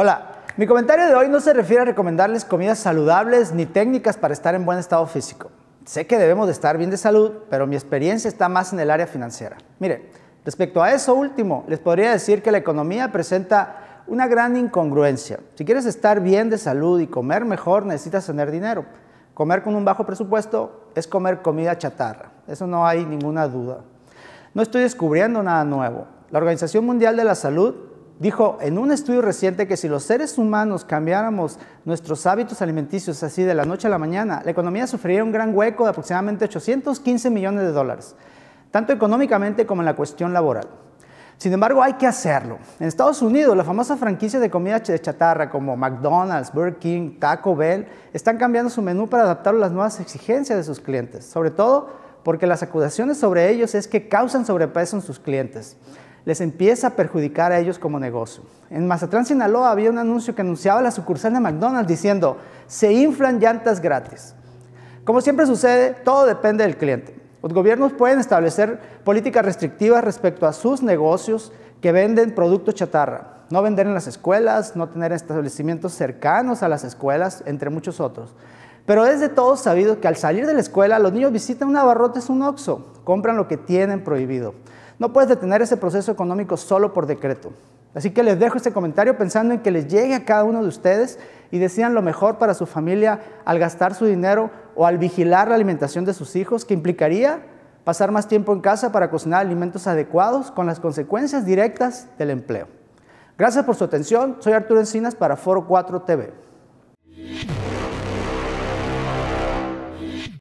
Hola, mi comentario de hoy no se refiere a recomendarles comidas saludables ni técnicas para estar en buen estado físico. Sé que debemos de estar bien de salud, pero mi experiencia está más en el área financiera. Mire, respecto a eso último, les podría decir que la economía presenta una gran incongruencia. Si quieres estar bien de salud y comer mejor, necesitas tener dinero. Comer con un bajo presupuesto es comer comida chatarra, eso no hay ninguna duda. No estoy descubriendo nada nuevo. La Organización Mundial de la Salud dijo en un estudio reciente que si los seres humanos cambiáramos nuestros hábitos alimenticios así de la noche a la mañana, la economía sufriría un gran hueco de aproximadamente 815 millones de dólares, tanto económicamente como en la cuestión laboral. Sin embargo, hay que hacerlo. En Estados Unidos, la famosa franquicia de comida de chatarra como McDonald's, Burger King, Taco Bell, están cambiando su menú para adaptarlo a las nuevas exigencias de sus clientes, sobre todo porque las acusaciones sobre ellos es que causan sobrepeso en sus clientes les empieza a perjudicar a ellos como negocio. En Mazatlán, Sinaloa, había un anuncio que anunciaba la sucursal de McDonald's diciendo, se inflan llantas gratis. Como siempre sucede, todo depende del cliente. Los gobiernos pueden establecer políticas restrictivas respecto a sus negocios que venden productos chatarra, no vender en las escuelas, no tener establecimientos cercanos a las escuelas, entre muchos otros. Pero es de todo sabido que al salir de la escuela los niños visitan un es un oxo, compran lo que tienen prohibido. No puedes detener ese proceso económico solo por decreto. Así que les dejo este comentario pensando en que les llegue a cada uno de ustedes y decidan lo mejor para su familia al gastar su dinero o al vigilar la alimentación de sus hijos, que implicaría pasar más tiempo en casa para cocinar alimentos adecuados con las consecuencias directas del empleo. Gracias por su atención. Soy Arturo Encinas para Foro 4 TV.